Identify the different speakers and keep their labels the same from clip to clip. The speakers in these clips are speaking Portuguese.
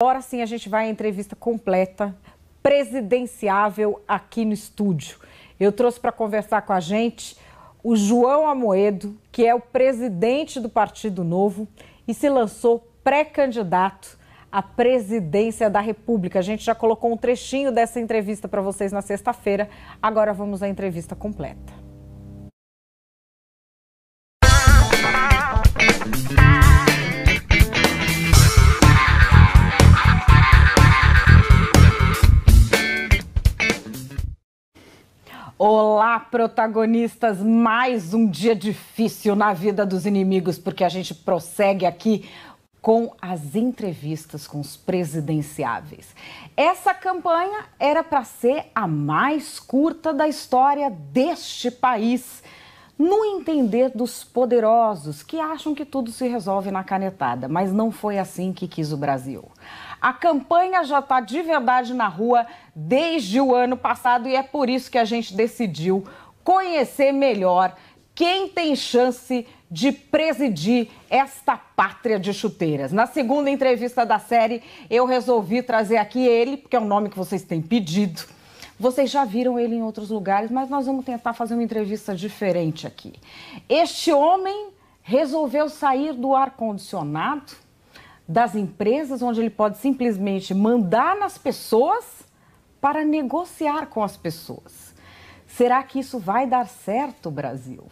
Speaker 1: Agora sim a gente vai à entrevista completa, presidenciável aqui no estúdio. Eu trouxe para conversar com a gente o João Amoedo, que é o presidente do Partido Novo e se lançou pré-candidato à presidência da República. A gente já colocou um trechinho dessa entrevista para vocês na sexta-feira. Agora vamos à entrevista completa. Olá, protagonistas! Mais um dia difícil na vida dos inimigos, porque a gente prossegue aqui com as entrevistas com os presidenciáveis. Essa campanha era para ser a mais curta da história deste país. No entender dos poderosos que acham que tudo se resolve na canetada, mas não foi assim que quis o Brasil. A campanha já está de verdade na rua desde o ano passado e é por isso que a gente decidiu conhecer melhor quem tem chance de presidir esta pátria de chuteiras. Na segunda entrevista da série, eu resolvi trazer aqui ele, porque é o nome que vocês têm pedido. Vocês já viram ele em outros lugares, mas nós vamos tentar fazer uma entrevista diferente aqui. Este homem resolveu sair do ar condicionado das empresas, onde ele pode simplesmente mandar nas pessoas para negociar com as pessoas. Será que isso vai dar certo, Brasil?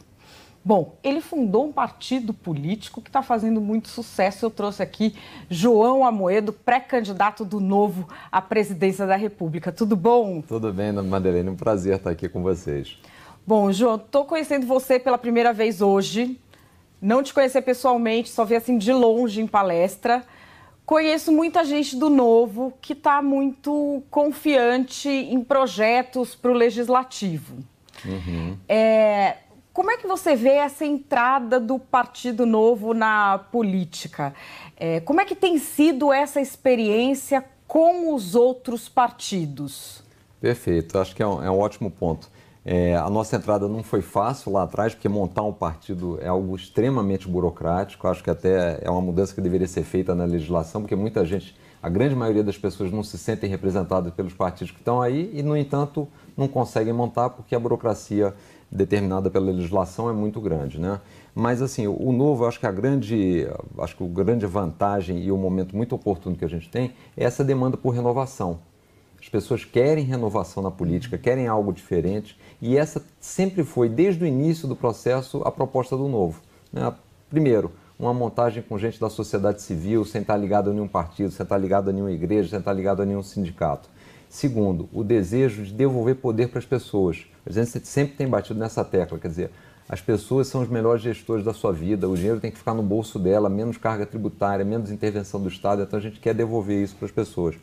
Speaker 1: Bom, ele fundou um partido político que está fazendo muito sucesso. Eu trouxe aqui João Amoedo, pré-candidato do Novo à presidência da República. Tudo bom?
Speaker 2: Tudo bem, Madeleine. Um prazer estar aqui com vocês.
Speaker 1: Bom, João, estou conhecendo você pela primeira vez hoje não te conhecer pessoalmente, só ver assim de longe em palestra. Conheço muita gente do novo que está muito confiante em projetos para o legislativo. Uhum. É, como é que você vê essa entrada do Partido Novo na política? É, como é que tem sido essa experiência com os outros partidos?
Speaker 2: Perfeito, acho que é um, é um ótimo ponto. É, a nossa entrada não foi fácil lá atrás, porque montar um partido é algo extremamente burocrático. Acho que até é uma mudança que deveria ser feita na legislação, porque muita gente, a grande maioria das pessoas não se sentem representadas pelos partidos que estão aí e, no entanto, não conseguem montar porque a burocracia determinada pela legislação é muito grande, né? Mas assim, o novo, acho que a grande, acho que a grande vantagem e o momento muito oportuno que a gente tem é essa demanda por renovação. As pessoas querem renovação na política, querem algo diferente e essa sempre foi, desde o início do processo, a proposta do novo. Né? Primeiro, uma montagem com gente da sociedade civil, sem estar ligado a nenhum partido, sem estar ligado a nenhuma igreja, sem estar ligado a nenhum sindicato. Segundo, o desejo de devolver poder para as pessoas. A gente sempre tem batido nessa tecla, quer dizer, as pessoas são os melhores gestores da sua vida, o dinheiro tem que ficar no bolso dela, menos carga tributária, menos intervenção do Estado, então a gente quer devolver isso para as pessoas.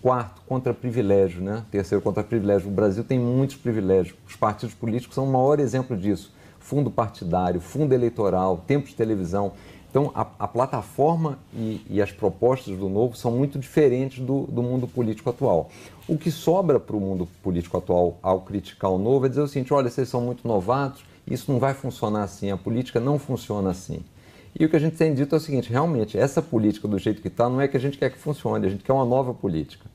Speaker 2: Quarto, contra privilégio, né? Terceiro, contra privilégio. O Brasil tem muitos privilégios. Os partidos políticos são o maior exemplo disso. Fundo partidário, fundo eleitoral, tempo de televisão. Então, a, a plataforma e, e, as propostas do novo são muito diferentes do, do mundo político atual. O que sobra para o mundo político atual ao criticar o novo é dizer o seguinte: olha, vocês são muito novatos, isso não vai funcionar assim, a política não funciona assim. E o que a gente tem dito é o seguinte: realmente, essa política do jeito que está não é que a gente quer que funcione, a gente quer uma nova política.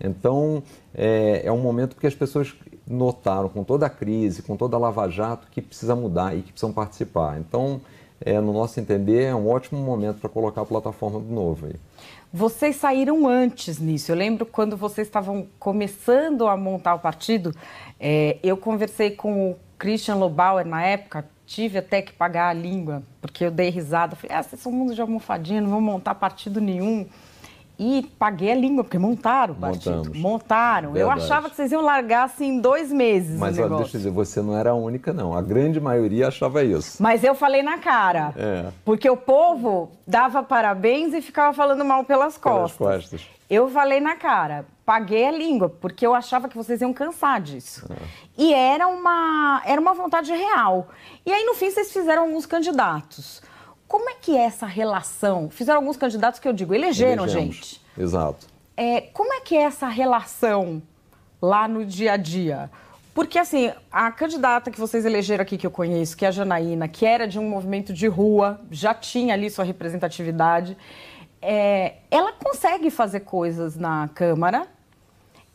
Speaker 2: Então, é, é um momento que as pessoas notaram, com toda a crise, com toda a lava-jato, que precisa mudar e que precisam participar. Então, é, no nosso entender, é um ótimo momento para colocar a plataforma de novo. Aí.
Speaker 1: Vocês saíram antes nisso. Eu lembro quando vocês estavam começando a montar o partido, é, eu conversei com o Christian Lobauer na época, tive até que pagar a língua, porque eu dei risada. Falei, ah, vocês são um mundo de almofadinha, não vão montar partido nenhum. E paguei a língua, porque montaram
Speaker 2: o Montamos. Montaram.
Speaker 1: Verdade. Eu achava que vocês iam largar assim em dois meses. Mas deixa eu dizer,
Speaker 2: você não era a única, não. A grande maioria achava isso.
Speaker 1: Mas eu falei na cara. É. Porque o povo dava parabéns e ficava falando mal pelas costas. Pelas costas. Eu falei na cara, paguei a língua, porque eu achava que vocês iam cansar disso. É. E era uma, era uma vontade real. E aí, no fim, vocês fizeram alguns candidatos. Como é que é essa relação? Fizeram alguns candidatos que eu digo, elegeram Elegemos. gente. Exato. É, como é que é essa relação lá no dia a dia? Porque, assim, a candidata que vocês elegeram aqui, que eu conheço, que é a Janaína, que era de um movimento de rua, já tinha ali sua representatividade, é, ela consegue fazer coisas na Câmara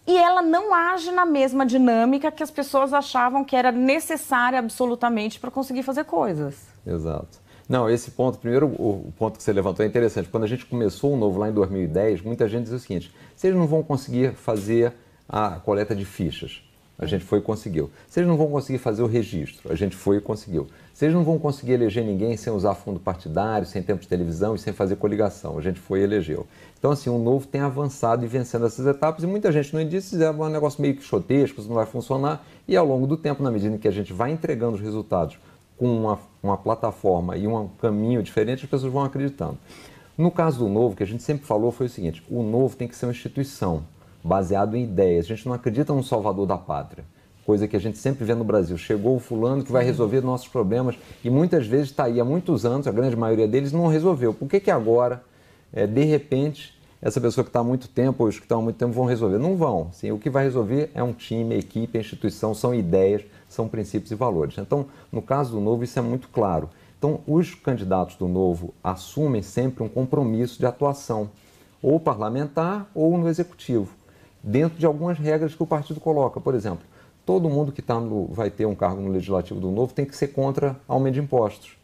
Speaker 1: e ela não age na mesma dinâmica que as pessoas achavam que era necessária absolutamente para conseguir fazer coisas.
Speaker 2: Exato. Não, esse ponto, primeiro o ponto que você levantou é interessante. Quando a gente começou o novo lá em 2010, muita gente dizia o seguinte: vocês não vão conseguir fazer a coleta de fichas. A gente foi e conseguiu. Vocês não vão conseguir fazer o registro. A gente foi e conseguiu. Vocês não vão conseguir eleger ninguém sem usar fundo partidário, sem tempo de televisão e sem fazer coligação. A gente foi e elegeu. Então, assim, o novo tem avançado e vencendo essas etapas e muita gente no início é um negócio meio quixotesco, isso não vai funcionar. E ao longo do tempo, na medida em que a gente vai entregando os resultados com uma, uma plataforma e um caminho diferente, as pessoas vão acreditando. No caso do novo, que a gente sempre falou foi o seguinte: o novo tem que ser uma instituição baseado em ideias. A gente não acredita num salvador da pátria, coisa que a gente sempre vê no Brasil. Chegou o fulano que vai resolver nossos problemas e muitas vezes está aí há muitos anos, a grande maioria deles não resolveu. Por que que agora, é, de repente, essa pessoa que está há muito tempo, os que estão há muito tempo vão resolver. Não vão. Sim, o que vai resolver é um time, equipe, instituição, são ideias, são princípios e valores. Então, no caso do Novo, isso é muito claro. Então, os candidatos do Novo assumem sempre um compromisso de atuação, ou parlamentar ou no executivo, dentro de algumas regras que o partido coloca. Por exemplo, todo mundo que tá no, vai ter um cargo no legislativo do Novo tem que ser contra aumento de impostos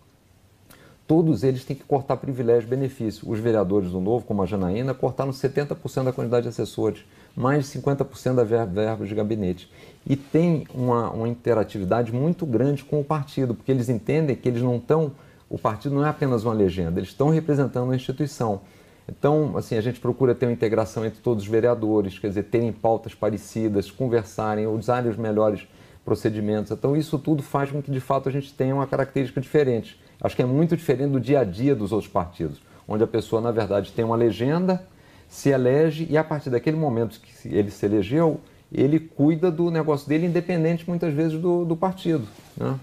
Speaker 2: todos eles têm que cortar privilégio e benefício. Os vereadores do Novo, como a Janaína, cortaram 70% da quantidade de assessores, mais de 50% da verba, verba de gabinete. E tem uma, uma interatividade muito grande com o partido, porque eles entendem que eles não estão. O partido não é apenas uma legenda, eles estão representando a instituição. Então, assim, a gente procura ter uma integração entre todos os vereadores, quer dizer, terem pautas parecidas, conversarem, usarem os melhores procedimentos. Então, isso tudo faz com que, de fato, a gente tenha uma característica diferente. Acho que é muito diferente do dia a dia dos outros partidos, onde a pessoa, na verdade, tem uma legenda, se elege e, a partir daquele momento que ele se elegeu, ele cuida do negócio dele, independente muitas vezes do, do partido. Né?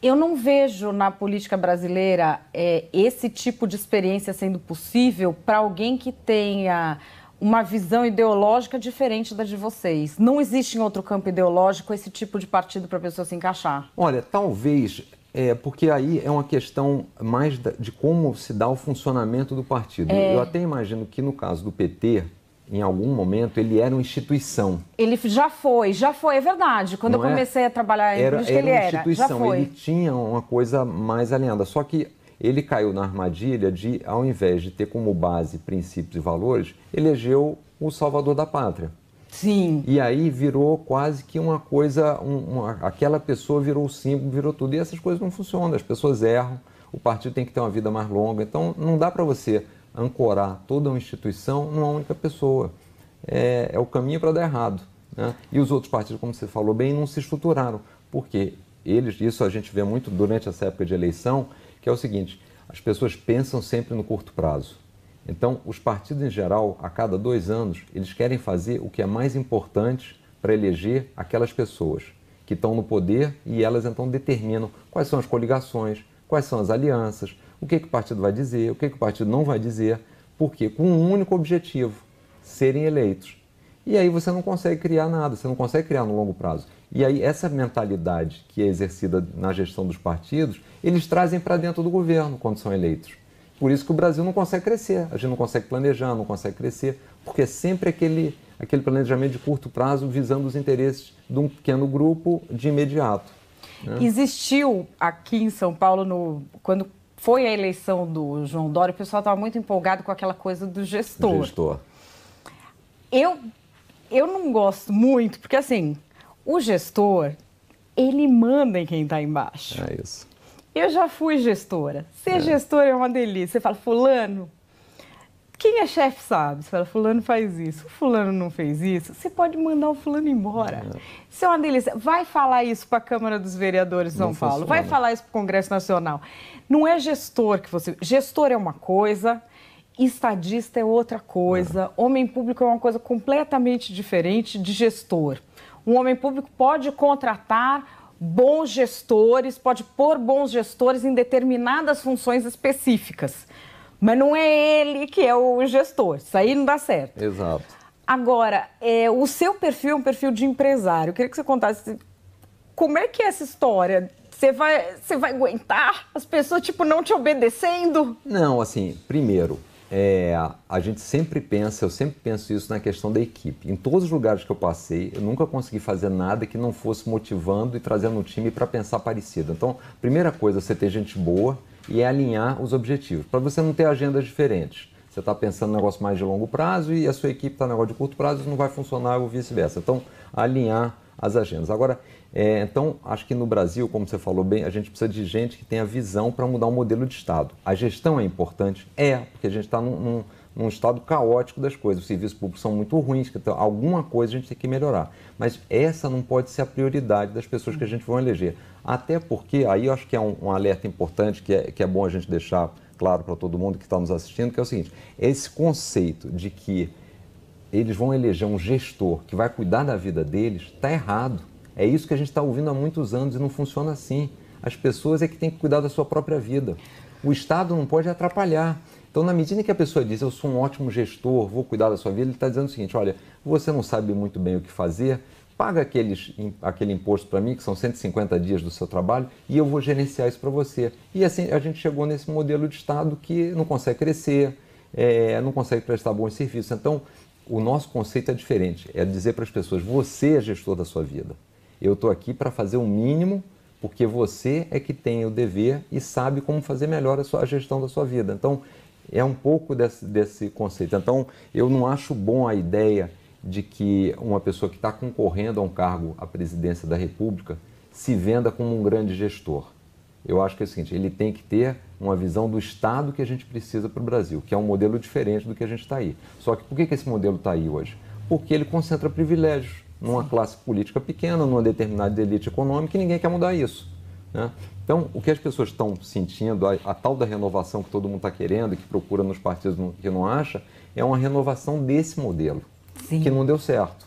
Speaker 1: Eu não vejo na política brasileira é, esse tipo de experiência sendo possível para alguém que tenha uma visão ideológica diferente da de vocês. Não existe em outro campo ideológico esse tipo de partido para a pessoa se encaixar.
Speaker 2: Olha, talvez é, porque aí é uma questão mais de como se dá o funcionamento do partido. É... Eu até imagino que no caso do PT, em algum momento, ele era uma instituição.
Speaker 1: Ele já foi, já foi, é verdade. Quando Não eu é? comecei é... a trabalhar em era, política, ele era. Uma instituição, ele
Speaker 2: tinha uma coisa mais alinhada. Só que ele caiu na armadilha de, ao invés de ter como base princípios e valores, elegeu o salvador da pátria. Sim. E aí virou quase que uma coisa, um, uma, aquela pessoa virou símbolo, virou tudo. E essas coisas não funcionam, as pessoas erram, o partido tem que ter uma vida mais longa. Então não dá para você ancorar toda uma instituição numa única pessoa. É, é o caminho para dar errado. Né? E os outros partidos, como você falou bem, não se estruturaram. Porque eles, isso a gente vê muito durante essa época de eleição, que é o seguinte, as pessoas pensam sempre no curto prazo. Então, os partidos em geral, a cada dois anos, eles querem fazer o que é mais importante para eleger aquelas pessoas que estão no poder e elas então determinam quais são as coligações, quais são as alianças, o que, que o partido vai dizer, o que, que o partido não vai dizer, porque com um único objetivo, serem eleitos. E aí você não consegue criar nada, você não consegue criar no longo prazo. E aí essa mentalidade que é exercida na gestão dos partidos, eles trazem para dentro do governo quando são eleitos. Por isso que o Brasil não consegue crescer. A gente não consegue planejar, não consegue crescer, porque é sempre aquele, aquele planejamento de curto prazo visando os interesses de um pequeno grupo de imediato. Né?
Speaker 1: Existiu aqui em São Paulo, no, quando foi a eleição do João Dória, o pessoal estava muito empolgado com aquela coisa do gestor. Gestor. Eu, eu não gosto muito, porque assim, o gestor, ele manda em quem está embaixo. É isso. Eu já fui gestora. Ser é. gestora é uma delícia. Você fala, fulano, quem é chefe sabe. Você fala, fulano faz isso, o fulano não fez isso. Você pode mandar o fulano embora. É. Isso é uma delícia. Vai falar isso para a Câmara dos Vereadores de São não Paulo. Vai falar isso para o Congresso Nacional. Não é gestor que você... Gestor é uma coisa... Estadista é outra coisa, é. homem público é uma coisa completamente diferente de gestor. Um homem público pode contratar bons gestores, pode pôr bons gestores em determinadas funções específicas. Mas não é ele que é o gestor. Isso aí não dá certo. Exato. Agora, é, o seu perfil é um perfil de empresário. Eu queria que você contasse como é que é essa história. Você vai, você vai aguentar as pessoas, tipo, não te obedecendo?
Speaker 2: Não, assim, primeiro, é, a gente sempre pensa, eu sempre penso isso na questão da equipe. Em todos os lugares que eu passei, eu nunca consegui fazer nada que não fosse motivando e trazendo o time para pensar parecido. Então, primeira coisa, você ter gente boa e é alinhar os objetivos, para você não ter agendas diferentes. Você está pensando um negócio mais de longo prazo e a sua equipe está em negócio de curto prazo, isso não vai funcionar ou vice-versa. Então, alinhar as agendas. Agora, é, então, acho que no Brasil, como você falou bem, a gente precisa de gente que tenha visão para mudar o modelo de Estado. A gestão é importante? É, porque a gente está num, num, num, estado caótico das coisas. Os serviços públicos são muito ruins, então alguma coisa a gente tem que melhorar. Mas essa não pode ser a prioridade das pessoas que a gente vai eleger. Até porque, aí eu acho que é um, um alerta importante que é, que é bom a gente deixar claro para todo mundo que está nos assistindo, que é o seguinte: esse conceito de que eles vão eleger um gestor que vai cuidar da vida deles está errado. É isso que a gente está ouvindo há muitos anos e não funciona assim. As pessoas é que têm que cuidar da sua própria vida. O Estado não pode atrapalhar. Então, na medida que a pessoa diz, eu sou um ótimo gestor, vou cuidar da sua vida, ele está dizendo o seguinte: olha, você não sabe muito bem o que fazer, paga aqueles, aquele imposto para mim, que são 150 dias do seu trabalho, e eu vou gerenciar isso para você. E assim a gente chegou nesse modelo de Estado que não consegue crescer, é, não consegue prestar bons serviços. Então, o nosso conceito é diferente: é dizer para as pessoas, você é gestor da sua vida. Eu estou aqui para fazer o mínimo, porque você é que tem o dever e sabe como fazer melhor a, sua, a gestão da sua vida. Então, é um pouco desse, desse conceito. Então, eu não acho bom a ideia de que uma pessoa que está concorrendo a um cargo à presidência da República se venda como um grande gestor. Eu acho que é o seguinte: ele tem que ter uma visão do Estado que a gente precisa para o Brasil, que é um modelo diferente do que a gente está aí. Só que por que, que esse modelo está aí hoje? Porque ele concentra privilégios numa classe política pequena, numa determinada elite econômica, e ninguém quer mudar isso. Né? Então, o que as pessoas estão sentindo, a, a tal da renovação que todo mundo está querendo, que procura nos partidos que não acha, é uma renovação desse modelo, Sim. que não deu certo.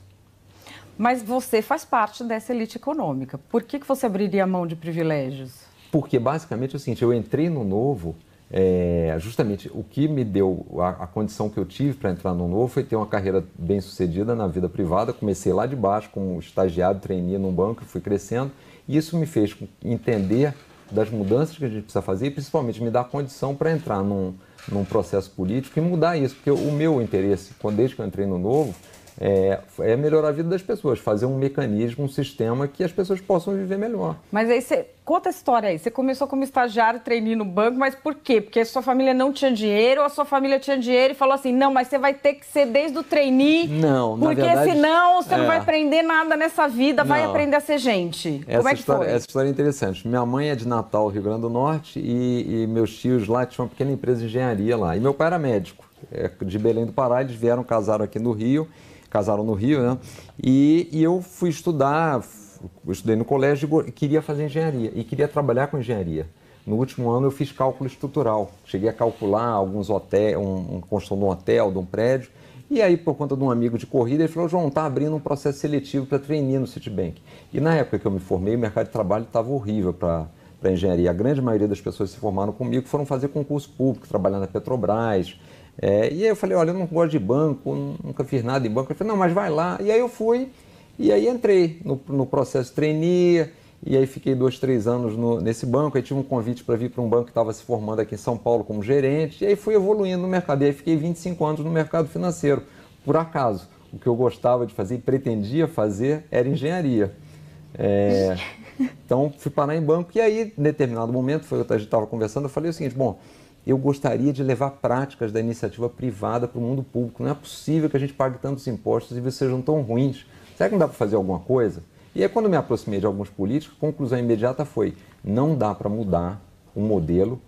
Speaker 1: Mas você faz parte dessa elite econômica. Por que, que você abriria a mão de privilégios?
Speaker 2: Porque, basicamente, é o seguinte, eu entrei no novo é, justamente o que me deu a, a condição que eu tive para entrar no novo foi ter uma carreira bem sucedida na vida privada. Comecei lá de baixo como estagiário, treinei num banco, fui crescendo e isso me fez entender das mudanças que a gente precisa fazer e principalmente me dar condição para entrar num, num processo político e mudar isso, porque o meu interesse, quando desde que eu entrei no novo, é, é, melhorar a vida das pessoas, fazer um mecanismo, um sistema que as pessoas possam viver melhor.
Speaker 1: Mas aí você conta a história aí. Você começou como estagiário, trainee no banco, mas por quê? Porque a sua família não tinha dinheiro ou a sua família tinha dinheiro e falou assim: não, mas você vai ter que ser desde o trainee. Não, na Porque verdade, senão você é... não vai é. aprender nada nessa vida, não. vai aprender a ser gente. Essa como é que foi? Essa
Speaker 2: história é interessante. Minha mãe é de Natal, Rio Grande do Norte, e, e meus tios lá tinham uma pequena empresa de engenharia lá. E meu pai era médico, é, de Belém do Pará, eles vieram, casaram aqui no Rio casaram no Rio, né? E, e eu fui estudar, estudei no colégio e queria fazer engenharia e queria trabalhar com engenharia. No último ano eu fiz cálculo estrutural, cheguei a calcular alguns hotéis, um, um, construção de um hotel, de um prédio. E aí, por conta de um amigo de corrida, ele falou: João, tá abrindo um processo seletivo para treinar no Citibank. E na época que eu me formei, o mercado de trabalho estava horrível para para engenharia. A grande maioria das pessoas que se formaram comigo foram fazer concurso público, trabalhar na Petrobras, é, e aí eu falei, olha, eu não gosto de banco, nunca fiz nada em banco. Ele falou, não, mas vai lá. E aí eu fui e aí entrei no, no processo trainee, e aí fiquei dois, três anos no, nesse banco. Aí tive um convite para vir para um banco que estava se formando aqui em São Paulo como gerente, e aí fui evoluindo no mercado. E aí fiquei 25 anos no mercado financeiro, por acaso. O que eu gostava de fazer e pretendia fazer era engenharia. É, então fui parar em banco, e aí, em determinado momento, foi, a gente estava conversando, eu falei o seguinte: bom, eu gostaria de levar práticas da iniciativa privada para o mundo público. Não é possível que a gente pague tantos impostos e eles sejam tão ruins. Será que não dá para fazer alguma coisa? E aí, quando me aproximei de alguns políticos, a conclusão imediata foi: não dá para mudar o modelo,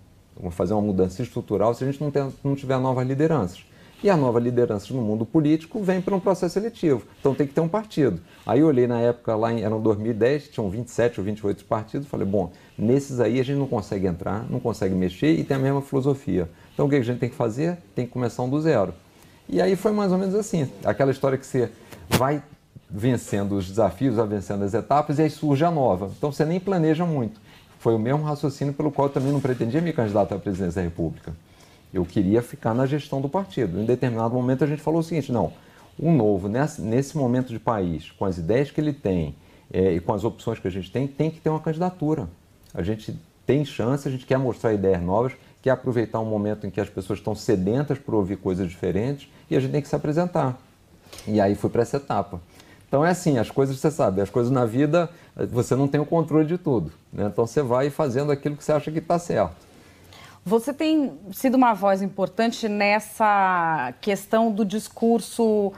Speaker 2: fazer uma mudança estrutural, se a gente não, tem, não tiver novas lideranças e a nova liderança no mundo político vem para um processo eletivo. Então tem que ter um partido. Aí eu olhei na época, lá em, era 2010, tinham 27 ou 28 partidos, falei, bom, nesses aí a gente não consegue entrar, não consegue mexer e tem a mesma filosofia. Então o que a gente tem que fazer? Tem que começar um do zero. E aí foi mais ou menos assim, aquela história que você vai vencendo os desafios, vai vencendo as etapas e aí surge a nova. Então você nem planeja muito. Foi o mesmo raciocínio pelo qual eu também não pretendia me candidatar à presidência da República. Eu queria ficar na gestão do partido. Em determinado momento a gente falou o seguinte: não, o novo, nesse, nesse momento de país, com as ideias que ele tem é, e com as opções que a gente tem, tem que ter uma candidatura. A gente tem chance, a gente quer mostrar ideias novas, quer aproveitar um momento em que as pessoas estão sedentas para ouvir coisas diferentes e a gente tem que se apresentar. E aí fui para essa etapa. Então é assim, as coisas você sabe, as coisas na vida você não tem o controle de tudo. Né? Então você vai fazendo aquilo que você acha que está certo.
Speaker 1: Você tem sido uma voz importante nessa questão do discurso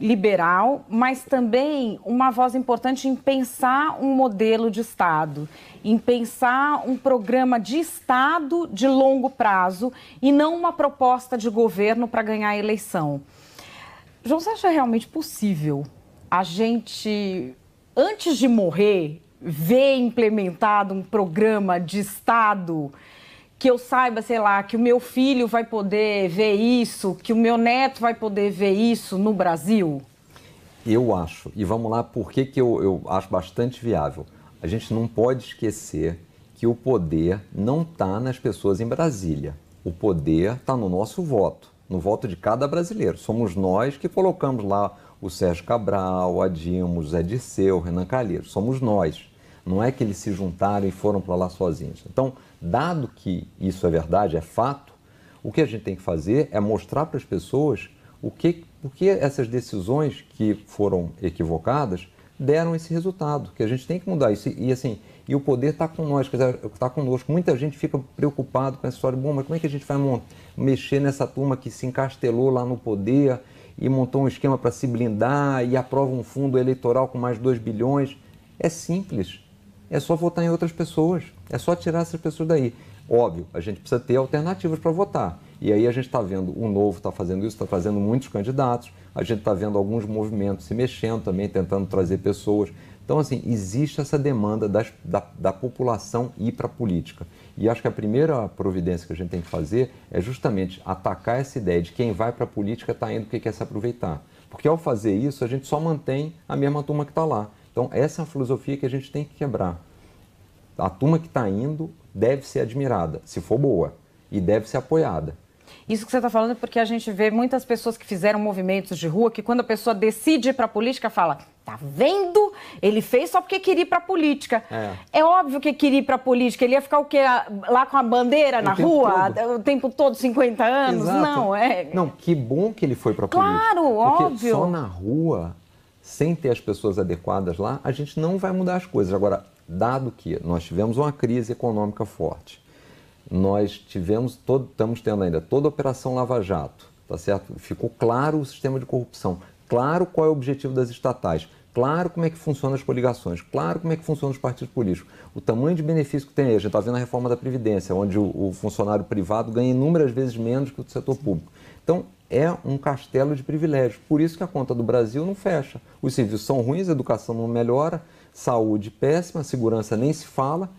Speaker 1: liberal, mas também uma voz importante em pensar um modelo de Estado, em pensar um programa de Estado de longo prazo e não uma proposta de governo para ganhar a eleição. João, você acha realmente possível a gente, antes de morrer, ver implementado um programa de Estado? que eu saiba, sei lá, que o meu filho vai poder ver isso, que o meu neto vai poder ver isso no Brasil?
Speaker 2: Eu acho. E vamos lá, por que, que eu, eu acho bastante viável? A gente não pode esquecer que o poder não está nas pessoas em Brasília. O poder está no nosso voto, no voto de cada brasileiro. Somos nós que colocamos lá o Sérgio Cabral, a Dilma, o Zé Dirceu, o Renan Calheiros. Somos nós. Não é que eles se juntaram e foram para lá sozinhos. Então, Dado que isso é verdade, é fato, o que a gente tem que fazer é mostrar para as pessoas o que, o que essas decisões que foram equivocadas deram esse resultado, que a gente tem que mudar isso. E assim, e o poder está com nós, está conosco. Muita gente fica preocupado com essa história, bom, mas como é que a gente vai mexer nessa turma que se encastelou lá no poder e montou um esquema para se blindar e aprova um fundo eleitoral com mais 2 bilhões? É simples é só votar em outras pessoas, é só tirar essas pessoas daí. Óbvio, a gente precisa ter alternativas para votar. E aí a gente está vendo o Novo está fazendo isso, está trazendo muitos candidatos, a gente está vendo alguns movimentos se mexendo também, tentando trazer pessoas. Então, assim, existe essa demanda das, da, da população ir para a política. E acho que a primeira providência que a gente tem que fazer é justamente atacar essa ideia de quem vai para a política está indo porque quer se aproveitar. Porque ao fazer isso, a gente só mantém a mesma turma que está lá. Então, essa é a filosofia que a gente tem que quebrar. A turma que está indo deve ser admirada, se for boa, e deve ser apoiada.
Speaker 1: Isso que você está falando é porque a gente vê muitas pessoas que fizeram movimentos de rua que quando a pessoa decide para a política fala, tá vendo? Ele fez só porque queria ir para a política. É. é. óbvio que queria ir para a política. Ele ia ficar o quê? Lá com a bandeira o na rua todo. o tempo todo, 50
Speaker 2: anos? Exato. Não, é. Não, que bom que ele foi para a claro, política. Claro, óbvio. Só na rua sem ter as pessoas adequadas lá, a gente não vai mudar as coisas. Agora, dado que nós tivemos uma crise econômica forte, nós tivemos, todo, estamos tendo ainda toda a Operação Lava Jato, tá certo? Ficou claro o sistema de corrupção, claro qual é o objetivo das estatais claro como é que funcionam as coligações, claro como é que funcionam os partidos políticos, o tamanho de benefício que tem aí. A gente está vendo a reforma da Previdência, onde o, o, funcionário privado ganha inúmeras vezes menos que o do setor público. Então, é um castelo de privilégios. Por isso que a conta do Brasil não fecha. Os serviços são ruins, a educação não melhora, saúde péssima, segurança nem se fala,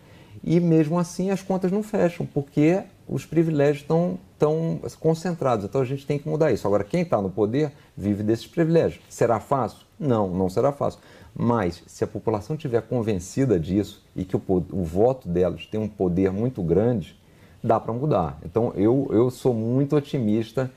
Speaker 2: e mesmo assim as contas não fecham, porque os privilégios estão tão concentrados. Então a gente tem que mudar isso. Agora, quem está no poder vive desses privilégios. Será fácil? Não, não será fácil. Mas se a população tiver convencida disso e que o, o voto delas tem um poder muito grande, dá para mudar. Então eu, eu sou muito otimista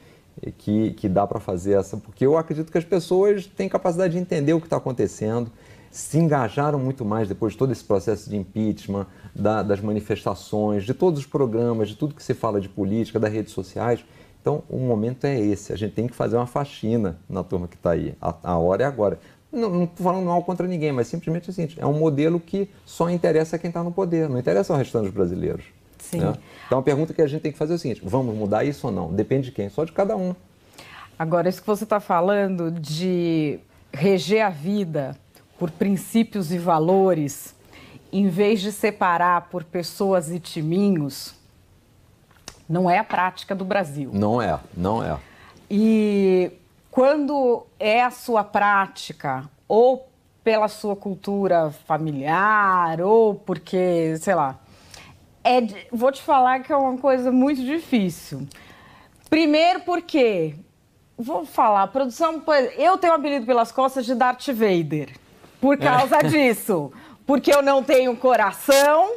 Speaker 2: que, que dá para fazer essa, porque eu acredito que as pessoas têm capacidade de entender o que está acontecendo, se engajaram muito mais depois de todo esse processo de impeachment, da, das manifestações, de todos os programas, de tudo que se fala de política, das redes sociais. Então, o momento é esse. A gente tem que fazer uma faxina na turma que está aí. A, a, hora é agora. Não estou falando mal contra ninguém, mas simplesmente assim, é um modelo que só interessa quem está no poder, não interessa ao restante dos brasileiros. Sim. Né? Então, a pergunta que a gente tem que fazer é o seguinte: vamos mudar isso ou não? Depende de quem, só de cada um.
Speaker 1: Agora, isso que você está
Speaker 2: falando de
Speaker 1: reger a vida por princípios e valores, em vez de separar por pessoas e timinhos, não é a prática do Brasil.
Speaker 2: Não é, não é.
Speaker 1: E quando é a sua prática, ou pela sua cultura familiar, ou porque, sei lá. É, vou te falar que é uma coisa muito difícil. Primeiro porque, vou falar, produção, eu tenho o apelido pelas costas de Darth Vader, por é. causa é. disso. Porque eu não tenho coração,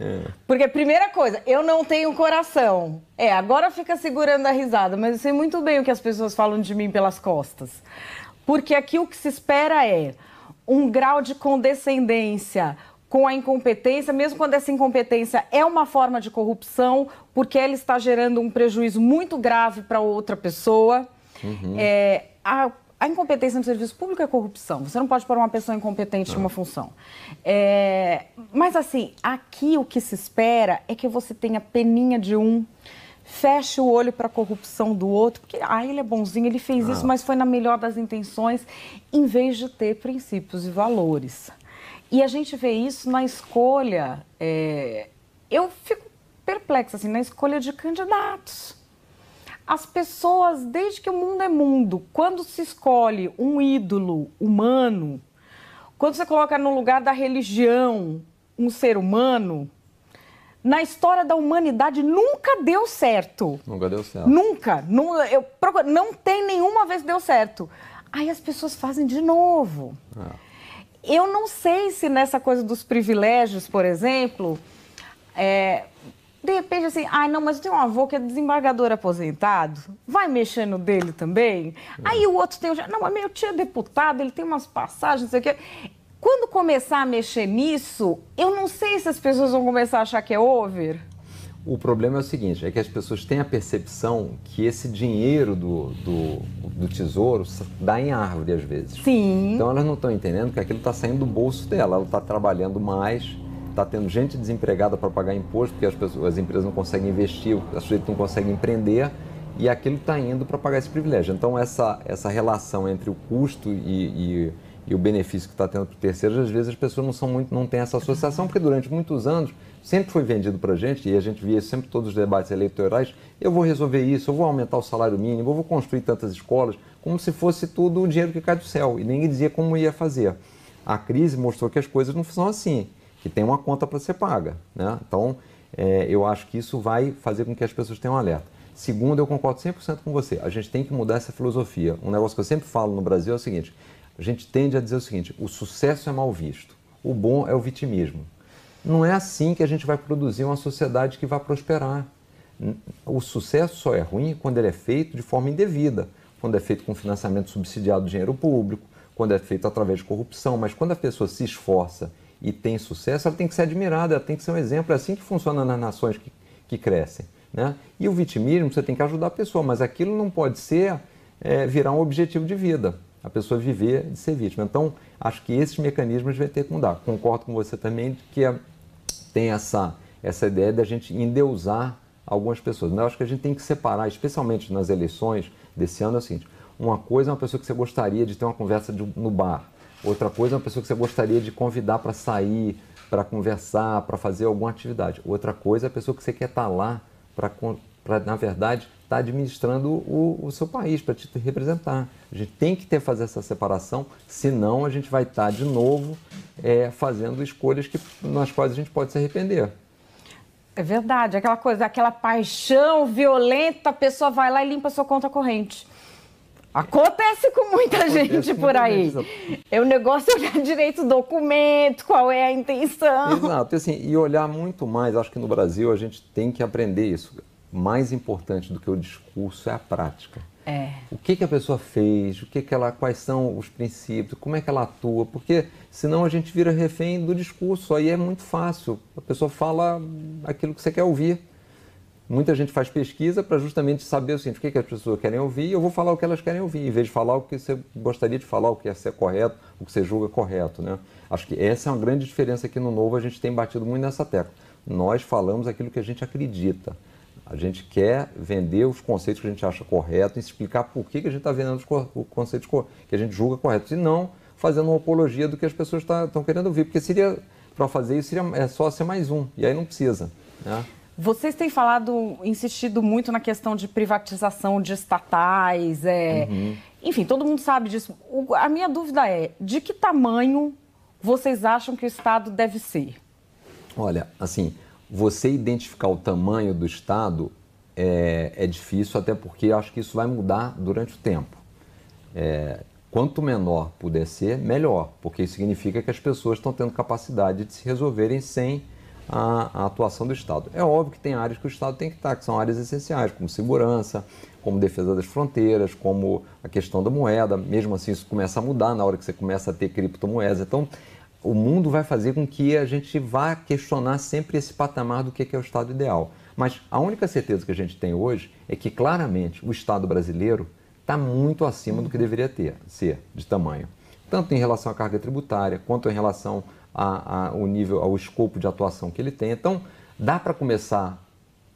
Speaker 1: é. Porque, primeira coisa, eu não tenho coração. É, agora fica segurando a risada, mas eu sei muito bem o que as pessoas falam de mim pelas costas. Porque aqui o que se espera é um grau de condescendência com a incompetência, mesmo quando essa incompetência é uma forma de corrupção, porque ela está gerando um prejuízo muito grave para outra pessoa. Uhum. É, a, a, incompetência no serviço público é corrupção. Você não pode pôr uma pessoa incompetente em uma ah. função. É, mas assim, aqui o que se espera é que você tenha peninha de um, feche o olho para a corrupção do outro, porque ah, ele é bonzinho, ele fez ah. isso, mas foi na melhor das intenções, em vez de ter princípios e valores. E a gente vê isso na escolha. É... eu fico perplexa assim na escolha de candidatos. As pessoas, desde que o mundo é mundo, quando se escolhe um ídolo humano, quando você coloca no lugar da religião, um ser humano, na história da humanidade nunca deu certo.
Speaker 2: Nunca deu certo.
Speaker 1: Nunca. Não, eu, não tem nenhuma vez deu certo. Aí as pessoas fazem de novo.
Speaker 2: É.
Speaker 1: Eu não sei se nessa coisa dos privilégios, por exemplo, é, de repente assim, ai não, mas tem um avô que é desembargador aposentado, vai mexendo dele também. É. Aí o outro tem, não, mas meu tio é deputado, ele tem umas passagens, não sei o quê. Quando começar a mexer nisso, eu não sei se as pessoas vão começar a achar que é over.
Speaker 2: O problema é o seguinte, é que as pessoas têm a percepção que esse dinheiro do, do, do tesouro dá em árvore às vezes. Sim. Então elas não estão entendendo que aquilo está saindo do bolso dela, ela está trabalhando mais, está tendo gente desempregada para pagar imposto, porque as, pessoas, as empresas não conseguem investir, a pessoas não consegue empreender, e aquilo está indo para pagar esse privilégio. Então essa, essa relação entre o custo e, e e o benefício que está tendo para terceiros, às vezes as pessoas não são muito, não têm essa associação, porque durante muitos anos sempre foi vendido para a gente, e a gente via sempre todos os debates eleitorais, eu vou resolver isso, eu vou aumentar o salário mínimo, eu vou construir tantas escolas, como se fosse tudo o dinheiro que cai do céu, e ninguém dizia como ia fazer. A crise mostrou que as coisas não são assim, que tem uma conta para ser paga. Né? Então, é, eu acho que isso vai fazer com que as pessoas tenham um alerta. Segundo, eu concordo 100% com você. A gente tem que mudar essa filosofia. Um negócio que eu sempre falo no Brasil é o seguinte: a gente tende a dizer o seguinte: o sucesso é mal visto, o bom é o vitimismo. Não é assim que a gente vai produzir uma sociedade que vai prosperar. O sucesso só é ruim quando ele é feito de forma indevida, quando é feito com financiamento subsidiado de dinheiro público, quando é feito através de corrupção. Mas quando a pessoa se esforça e tem sucesso, ela tem que ser admirada, ela tem que ser um exemplo. É assim que funciona nas nações que, que crescem. Né? E o vitimismo, você tem que ajudar a pessoa, mas aquilo não pode ser é, virar um objetivo de vida a pessoa viver de ser vítima. Então, acho que esses mecanismos vai ter que mudar. Concordo com você também que é, tem essa, essa ideia da gente endeusar algumas pessoas. Mas acho que a gente tem que separar, especialmente nas eleições desse ano, é o seguinte: uma coisa é uma pessoa que você gostaria de ter uma conversa de, no bar, outra coisa é uma pessoa que você gostaria de convidar para sair, para conversar, para fazer alguma atividade, outra coisa é a pessoa que você quer estar tá lá para, na verdade, está administrando o, o, seu país para te representar. A gente tem que ter fazer essa separação, senão a gente vai estar tá de novo é, fazendo escolhas que, nas quais a gente pode se arrepender.
Speaker 1: É verdade, aquela coisa, aquela paixão violenta, a pessoa vai lá e limpa a sua conta corrente. Acontece com muita Acontece gente por aí. É o um negócio olhar direito o documento, qual é a intenção.
Speaker 2: Exato, e, assim, e olhar muito mais. Acho que no Brasil a gente tem que aprender isso mais importante do que o discurso é a prática. É. O que, que a pessoa fez, o que, que ela, quais são os princípios, como é que ela atua, porque senão a gente vira refém do discurso, aí é muito fácil. A pessoa fala aquilo que você quer ouvir. Muita gente faz pesquisa para justamente saber o o que, que as pessoas querem ouvir, e eu vou falar o que elas querem ouvir, em vez de falar o que você gostaria de falar, o que é ser correto, o que você julga correto. Né? Acho que essa é uma grande diferença aqui no Novo, a gente tem batido muito nessa tecla. Nós falamos aquilo que a gente acredita a gente quer vender os conceitos que a gente acha correto e explicar por que, a gente está vendendo os conceitos que a gente julga corretos e não fazendo uma apologia do que as pessoas estão tá, querendo ouvir, porque seria para fazer isso seria, é só ser mais um e aí não precisa. Né?
Speaker 1: Vocês têm falado, insistido muito na questão de privatização de estatais, é... Uhum. enfim, todo mundo sabe disso. a minha dúvida é, de que tamanho vocês acham que o Estado deve ser?
Speaker 2: Olha, assim, você identificar o tamanho do Estado é, é difícil, até porque acho que isso vai mudar durante o tempo. É, quanto menor puder ser, melhor, porque isso significa que as pessoas estão tendo capacidade de se resolverem sem a, a, atuação do Estado. É óbvio que tem áreas que o Estado tem que estar, que são áreas essenciais, como segurança, como defesa das fronteiras, como a questão da moeda. Mesmo assim, isso começa a mudar na hora que você começa a ter criptomoedas. Então, o mundo vai fazer com que a gente vá questionar sempre esse patamar do que é o Estado ideal. Mas a única certeza que a gente tem hoje é que claramente o Estado brasileiro está muito acima do que deveria ter, ser de tamanho, tanto em relação à carga tributária quanto em relação a, a, ao nível, ao escopo de atuação que ele tem. Então dá para começar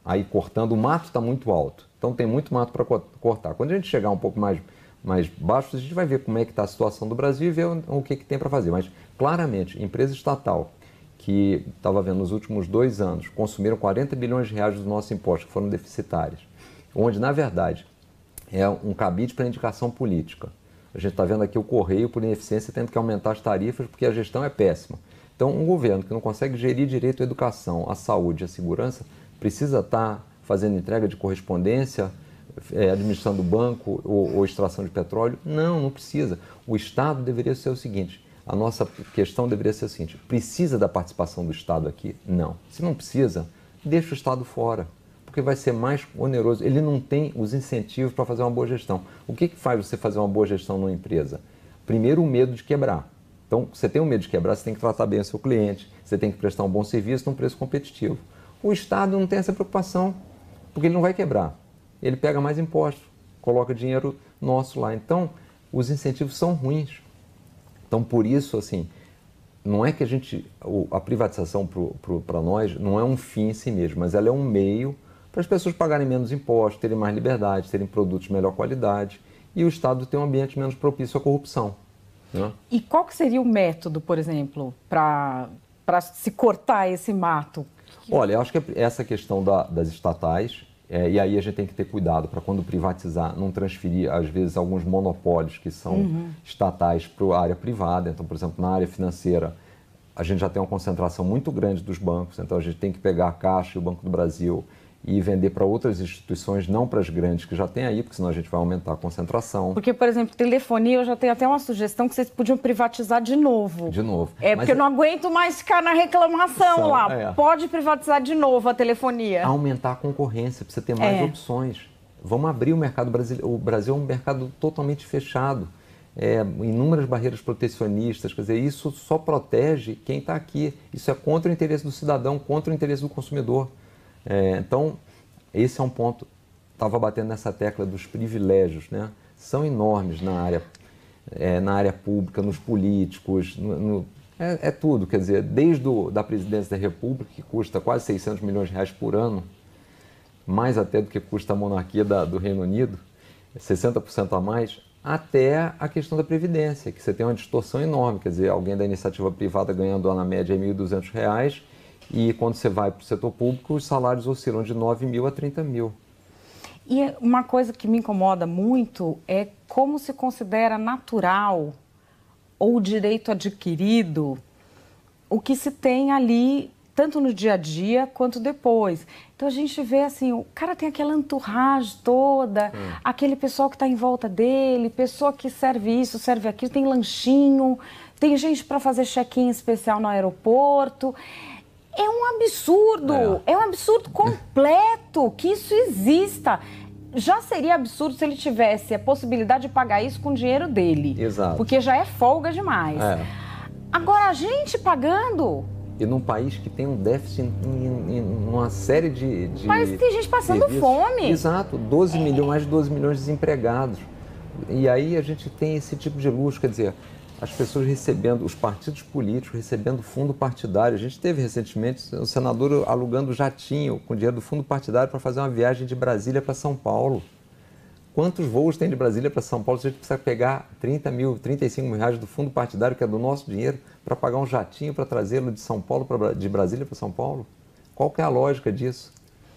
Speaker 2: aí cortando. O mato está muito alto, então tem muito mato para cortar. Quando a gente chegar um pouco mais mais baixos, a gente vai ver como é que está a situação do Brasil e ver o, que, que tem para fazer. Mas, claramente, empresa estatal que estava vendo nos últimos dois anos consumiram 40 bilhões de reais dos nossos impostos, que foram deficitários, onde, na verdade, é um cabide para indicação política. A gente está vendo aqui o Correio, por ineficiência, tendo que aumentar as tarifas porque a gestão é péssima. Então, um governo que não consegue gerir direito a educação, a saúde, a segurança, precisa estar tá fazendo entrega de correspondência, é, administrando banco ou, ou extração de petróleo. Não, não precisa. O Estado deveria ser o seguinte: a nossa questão deveria ser a seguinte: precisa da participação do Estado aqui? Não. Se não precisa, deixa o Estado fora, porque vai ser mais oneroso. Ele não tem os incentivos para fazer uma boa gestão. O que, que faz você fazer uma boa gestão numa empresa? Primeiro, o medo de quebrar. Então, você tem o medo de quebrar, você tem que tratar bem o seu cliente, você tem que prestar um bom serviço num preço competitivo. O Estado não tem essa preocupação, porque ele não vai quebrar ele pega mais impostos, coloca dinheiro nosso lá. Então, os incentivos são ruins. Então, por isso, assim, não é que a gente. A privatização para nós não é um fim em si mesmo, mas ela é um meio para as pessoas pagarem menos impostos, terem mais liberdade, terem produtos de melhor qualidade e o Estado ter um ambiente menos propício à corrupção. Né?
Speaker 1: E qual que seria o método, por exemplo, para se cortar esse mato?
Speaker 2: Olha, eu acho que é essa questão da, das estatais é, e aí a gente tem que ter cuidado para quando privatizar, não transferir, às vezes, alguns monopólios que são uhum. estatais para a área privada. Então, por exemplo, na área financeira, a gente já tem uma concentração muito grande dos bancos, então a gente tem que pegar a Caixa e o Banco do Brasil e vender para outras instituições, não para as grandes que já tem aí, porque senão a gente vai aumentar a concentração.
Speaker 1: Porque, por exemplo, telefonia, eu já tenho até uma sugestão que vocês
Speaker 2: podiam privatizar de novo. De novo. É, Mas porque é... eu não
Speaker 1: aguento mais ficar na reclamação São, lá. É. Pode privatizar de novo a telefonia.
Speaker 2: Aumentar a concorrência, para você ter mais é. opções. Vamos abrir o mercado brasileiro. O Brasil é um mercado totalmente fechado. É, inúmeras barreiras protecionistas, quer dizer, isso só protege quem está aqui. Isso é contra o interesse do cidadão, contra o interesse do consumidor. É, então, esse é um ponto. Estava batendo nessa tecla dos privilégios, né? São enormes na área, é, na área pública, nos políticos, no, no é, é, tudo. Quer dizer, desde a da presidência da República, que custa quase 600 milhões de reais por ano, mais até do que custa a monarquia da, do Reino Unido, 60% a mais, até a questão da Previdência, que você tem uma distorção enorme, quer dizer, alguém da iniciativa privada ganhando na média R$ 1.200, e quando você vai para o setor público, os salários oscilam de 9 mil a 30 mil.
Speaker 1: E é uma coisa que me incomoda muito é como se considera natural ou direito adquirido o que se tem ali, tanto no dia a dia quanto depois. Então a gente vê assim, o cara tem aquela entourage toda, hum. aquele pessoal que está em volta dele, pessoa que serve isso, serve aquilo, tem lanchinho, tem gente para fazer check-in especial no aeroporto. É um absurdo, é, é um absurdo completo que isso exista já seria absurdo se ele tivesse a possibilidade de pagar isso com o dinheiro dele. Exato. Porque já é folga demais. É. Agora, a gente pagando.
Speaker 2: E num país que tem um déficit em, em uma série de. de Mas tem gente passando serviços. fome. Exato, 12 é. milhões, mais de 12 milhões de desempregados. E aí a gente tem esse tipo de luxo, quer dizer, as pessoas recebendo, os partidos políticos recebendo fundo partidário. A gente teve recentemente um senador alugando jatinho com dinheiro do fundo partidário para fazer uma viagem de Brasília para São Paulo. Quantos voos tem de Brasília para São Paulo se a gente precisa pegar 30 mil, 35 mil reais do fundo partidário, que é do nosso dinheiro, para pagar um jatinho para trazê-lo de São Paulo pra, de Brasília para São Paulo? Qual que é a lógica disso?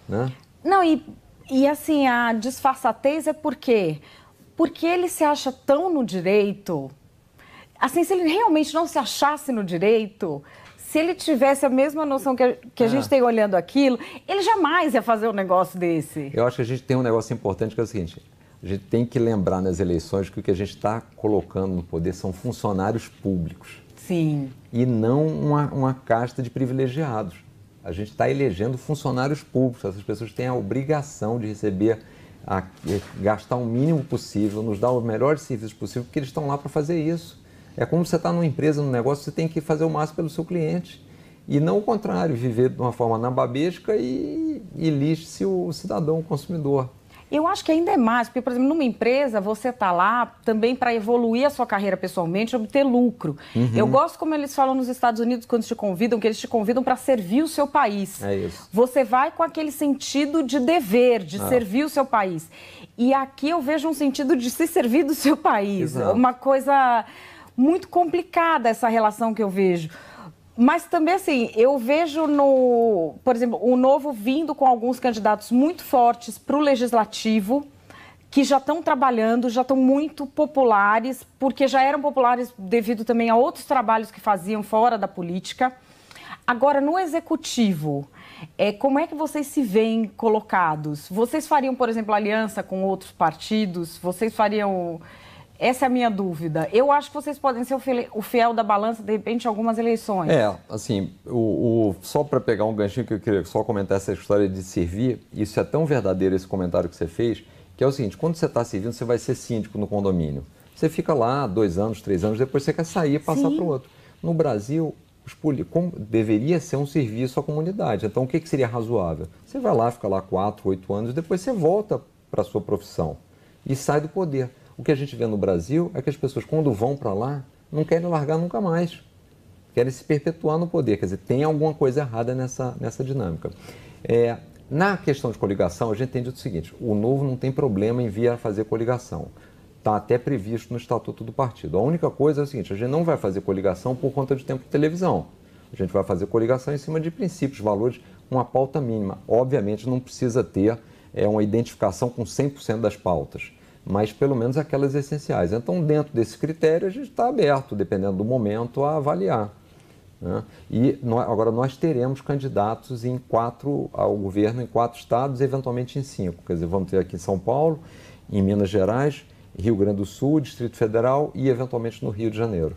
Speaker 2: Né?
Speaker 1: Não, e, e assim, a disfarçatez é por quê? Porque ele se acha tão no direito assim, se ele realmente não se achasse no direito, se ele tivesse a mesma noção que a, que a é. gente tem olhando aquilo, ele jamais ia fazer um negócio desse.
Speaker 2: Eu acho que a gente tem um negócio importante que é o seguinte: a gente tem que lembrar nas eleições que o que a gente está colocando no poder são funcionários públicos. Sim. E não uma, uma casta de privilegiados. A gente está elegendo funcionários públicos. Essas pessoas têm a obrigação de receber, a, gastar o mínimo possível, nos dar os melhores serviços possíveis, porque eles estão lá para fazer isso. É como você está numa empresa, num negócio, você tem que fazer o máximo pelo seu cliente. E não o contrário, viver de uma forma nababesca e, e lixe-se o cidadão, o consumidor. Eu
Speaker 1: acho que ainda é mais, porque, por exemplo, numa empresa, você está lá também para evoluir a sua carreira pessoalmente, obter lucro. Uhum. Eu gosto como eles falam nos Estados Unidos quando te convidam, que eles te convidam para servir o seu país. É isso. Você vai com aquele sentido de dever, de ah. servir o seu país. E aqui eu vejo um sentido de se servir do seu país. Exato. Uma coisa muito complicada essa relação que eu vejo. Mas também, assim, eu vejo no, por exemplo, o novo vindo com alguns candidatos muito fortes para o legislativo, que já estão trabalhando, já estão muito populares, porque já eram populares devido também a outros trabalhos que faziam fora da política. Agora, no executivo, é, como é que vocês se veem colocados? Vocês fariam, por exemplo, aliança com outros partidos? Vocês fariam essa é a minha dúvida. Eu acho que vocês podem ser o fiel da balança, de repente, em algumas eleições. É,
Speaker 2: assim, o, o só para pegar um ganchinho que eu queria só comentar essa história de servir, isso é tão verdadeiro esse comentário que você fez, que é o seguinte: quando você está servindo, você vai ser síndico no condomínio. Você fica lá dois anos, três anos, depois você quer sair e passar para o outro. No Brasil, deveria ser um serviço à comunidade. Então, o que, que seria razoável? Você vai lá, fica lá quatro, oito anos, depois você volta para a sua profissão e sai do poder. O que a gente vê no Brasil é que as pessoas, quando vão para lá, não querem largar nunca mais. Querem se perpetuar no poder. Quer dizer, tem alguma coisa errada nessa, nessa dinâmica. É, na questão de coligação, a gente entende o seguinte: o novo não tem problema em vir a fazer coligação. Está até previsto no estatuto do partido. A única coisa é o seguinte: a gente não vai fazer coligação por conta de tempo de televisão. A gente vai fazer coligação em cima de princípios, valores, uma pauta mínima. Obviamente, não precisa ter é, uma identificação com 100% das pautas mas pelo menos aquelas essenciais. Então, dentro desse critério, a gente está aberto, dependendo do momento, a avaliar. Né? E nós, agora nós teremos candidatos em quatro ao governo, em quatro estados, eventualmente em cinco. Quer dizer, vamos ter aqui em São Paulo, em Minas Gerais, Rio Grande do Sul, Distrito Federal e eventualmente no Rio de Janeiro.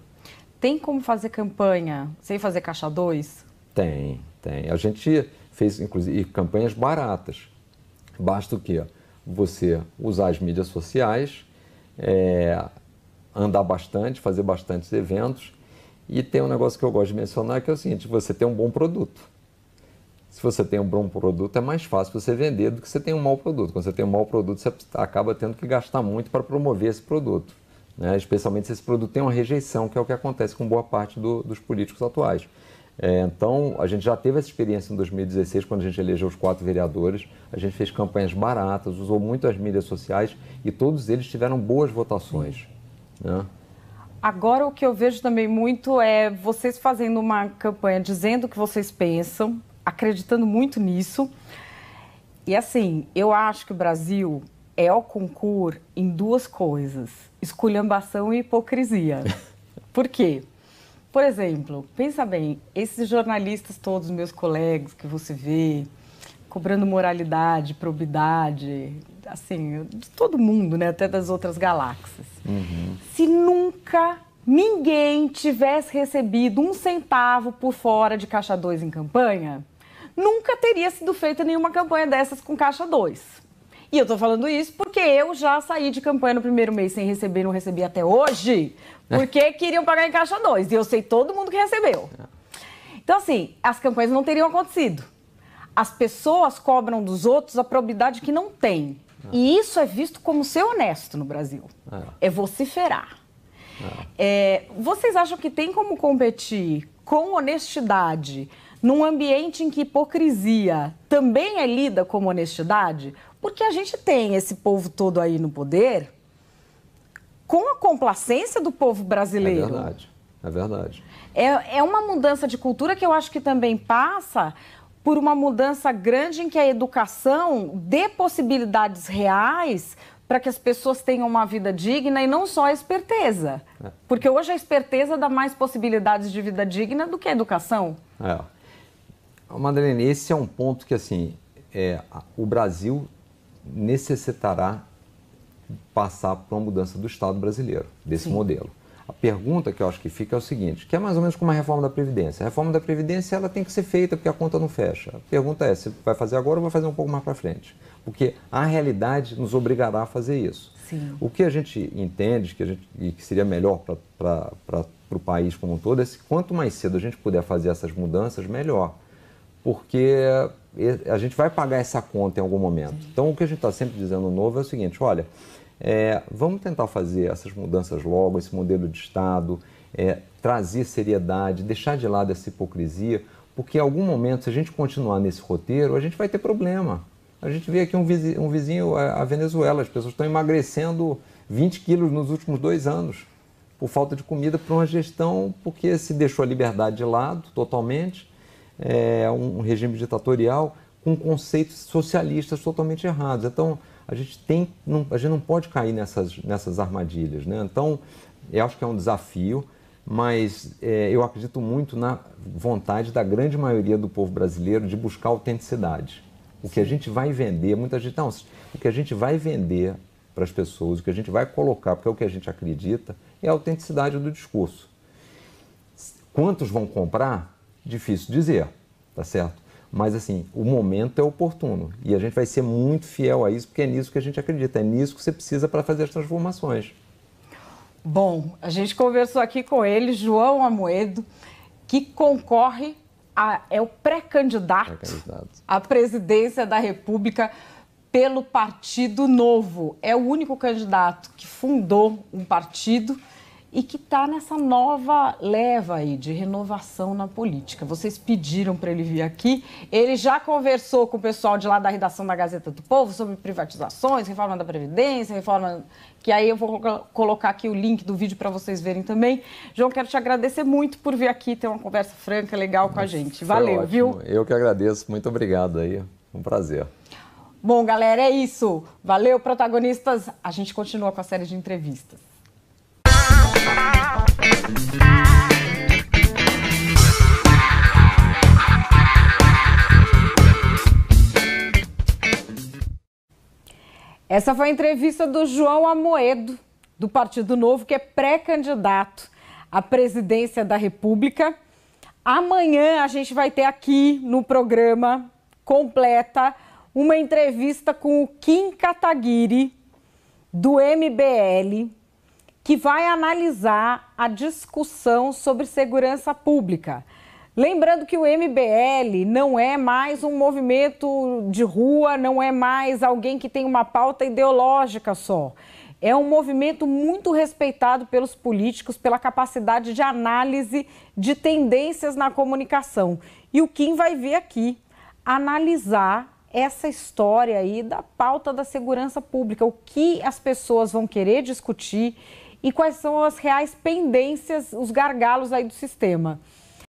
Speaker 1: Tem como fazer campanha sem fazer caixa 2?
Speaker 2: Tem, tem. A gente fez, inclusive, campanhas baratas. Basta o quê? você usar as mídias sociais, é, andar bastante, fazer bastantes eventos. E tem um negócio que eu gosto de mencionar que é o seguinte: você tem um bom produto. Se você tem um bom produto, é mais fácil você vender do que você tem um mau produto. Quando você tem um mau produto, você acaba tendo que gastar muito para promover esse produto. Né? Especialmente se esse produto tem uma rejeição, que é o que acontece com boa parte do, dos políticos atuais. É, então, a gente já teve essa experiência em 2016, quando a gente elegeu os quatro vereadores. A gente fez campanhas baratas, usou muito as mídias sociais e todos eles tiveram boas votações. Né?
Speaker 1: Agora, o que eu vejo também muito é vocês fazendo uma campanha dizendo o que vocês pensam, acreditando muito nisso. E assim, eu acho que o Brasil é o concurso em duas coisas: esculhambação e hipocrisia. Por quê? Por exemplo, pensa bem, esses jornalistas todos, meus colegas que você vê, cobrando moralidade, probidade, assim, de todo mundo, né? Até das outras galáxias. Uhum. Se nunca ninguém tivesse recebido um centavo por fora de Caixa 2 em campanha, nunca teria sido feita nenhuma campanha dessas com Caixa 2. E eu tô falando isso porque eu já saí de campanha no primeiro mês sem receber, não recebi até hoje, né? porque queriam pagar em caixa 2. E eu sei todo mundo que recebeu. É. Então, assim, as campanhas não teriam acontecido. As pessoas cobram dos outros a probidade que não tem. É. E isso é visto como ser honesto no Brasil. É, é vociferar. É, vocês acham que tem como competir com honestidade num ambiente em que hipocrisia também é lida como honestidade? Porque a gente tem esse povo todo aí no poder com a complacência do povo brasileiro. É
Speaker 2: verdade, é verdade.
Speaker 1: É, é uma mudança de cultura que eu acho que também passa por uma mudança grande em que a educação dê possibilidades reais para que as pessoas tenham uma vida digna e não só a esperteza. É. Porque hoje a esperteza dá mais possibilidades de vida digna do que a educação.
Speaker 2: É. Madalena, esse é um ponto que, assim, é, o Brasil necessitará passar por uma mudança do Estado brasileiro, desse Sim. modelo. A pergunta que eu acho que fica é o seguinte, que é mais ou menos como a reforma da Previdência. A reforma da Previdência ela tem que ser feita porque a conta não fecha. A pergunta é se vai fazer agora ou vai fazer um pouco mais para frente. Porque a realidade nos obrigará a fazer isso. Sim. O que a gente entende que a gente, e que seria melhor para o país como um todo é se quanto mais cedo a gente puder fazer essas mudanças, melhor. Porque a gente vai pagar essa conta em algum momento. Então, o que a gente está sempre dizendo novo é o seguinte: olha, é, vamos tentar fazer essas mudanças logo, esse modelo de Estado, é, trazer seriedade, deixar de lado essa hipocrisia, porque em algum momento, se a gente continuar nesse roteiro, a gente vai ter problema. A gente vê aqui um vizinho, um vizinho é, a Venezuela, as pessoas estão emagrecendo 20 quilos nos últimos dois anos por falta de comida, por uma gestão, porque se deixou a liberdade de lado totalmente é, um regime ditatorial com conceitos socialistas totalmente errados. Então, a gente, tem, não, a gente não pode cair nessas, nessas armadilhas. Né? Então, eu acho que é um desafio, mas é, eu acredito muito na vontade da grande maioria do povo brasileiro de buscar autenticidade. O que a gente vai vender, muita gente, não, o que a gente vai vender para as pessoas, o que a gente vai colocar, porque é o que a gente acredita, é a autenticidade do discurso. Quantos vão comprar? difícil dizer, tá certo? Mas assim, o momento é oportuno e a gente vai ser muito fiel a isso, porque é nisso que a gente acredita, é nisso que você precisa para fazer as transformações.
Speaker 1: Bom, a gente conversou aqui com ele, João Amoedo, que concorre a, é o pré-candidato à presidência da República pelo Partido Novo. É o único candidato que fundou um partido e que está nessa nova leva aí de renovação na política. Vocês pediram para ele vir aqui, ele já conversou com o pessoal de lá da redação da Gazeta do Povo sobre privatizações, reforma da Previdência, reforma. Que aí eu vou colocar aqui o link do vídeo para vocês verem também. João, quero te agradecer muito por vir aqui ter uma conversa franca, legal com a gente. Valeu, viu?
Speaker 2: Eu que agradeço, muito obrigado aí. Um prazer.
Speaker 1: Bom, galera, é isso. Valeu, protagonistas. A gente continua com a série de entrevistas. Essa foi a entrevista do João Amoedo, do Partido Novo, que é pré-candidato à presidência da República. Amanhã a gente vai ter aqui no programa completa uma entrevista com o Kim Kataguiri, do MBL, que vai analisar a discussão sobre segurança pública. Lembrando que o MBL não é mais um movimento de rua, não é mais alguém que tem uma pauta ideológica só. É um movimento muito respeitado pelos políticos pela capacidade de análise de tendências na comunicação. E o Kim vai vir aqui analisar essa história aí da pauta da segurança pública, o que as pessoas vão querer discutir e quais são as reais pendências, os gargalos aí do sistema.